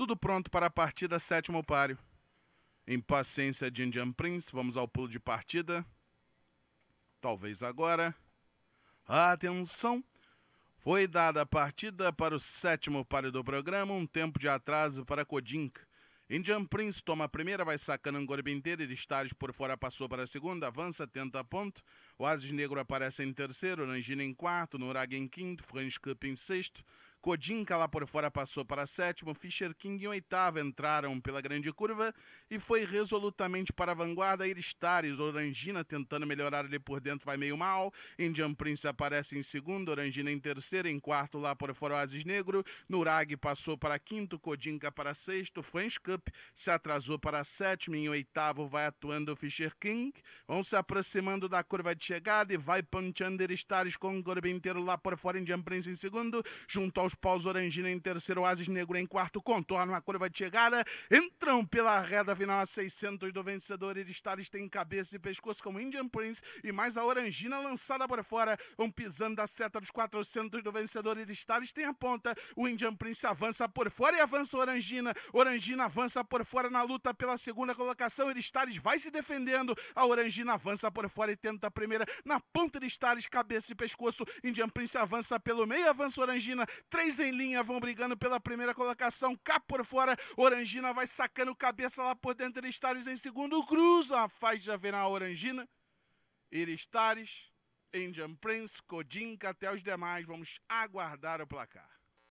Tudo pronto para a partida, sétimo páreo. Impaciência de Indian Prince, vamos ao pulo de partida. Talvez agora. Atenção! Foi dada a partida para o sétimo páreo do programa, um tempo de atraso para Kodink. Indian Prince toma a primeira, vai sacando Angorbe inteira, ele está por fora passou para a segunda, avança, tenta ponto. O Asis Negro aparece em terceiro, Nangina em quarto, Norag em quinto, Franz Cup em sexto, Kodinka lá por fora passou para sétimo, Fischer King em oitavo entraram pela grande curva e foi resolutamente para a vanguarda. Iristares, Orangina tentando melhorar ali por dentro, vai meio mal. Indian Prince aparece em segundo, Orangina em terceiro, em quarto lá por fora Oasis Negro. Nurag passou para quinto, Kodinka para sexto, French Cup se atrasou para sétimo, em oitavo vai atuando Fischer King. Vão se aproximando da curva de chegada e vai punchando Iristares com o corpo inteiro lá por fora, Indian Prince em segundo, junto ao os Paus Orangina em terceiro, Asis Negro em quarto, contorno a curva de chegada, entram pela reta final a 600 do vencedor, Eristares tem cabeça e pescoço como Indian Prince e mais a Orangina lançada por fora, um pisando da seta dos 400 do vencedor, Eristares tem a ponta, o Indian Prince avança por fora e avança Orangina, Orangina avança por fora na luta pela segunda colocação, Eristares vai se defendendo, a Orangina avança por fora e tenta a primeira, na ponta Eristares, cabeça e pescoço, Indian Prince avança pelo meio, avança Orangina, três em linha vão brigando pela primeira colocação. Cá por fora, Orangina vai sacando cabeça lá por dentro. Eristares em segundo, cruza a faixa na Orangina. Eristares, Indian Prince, Codinca, até os demais. Vamos aguardar o placar.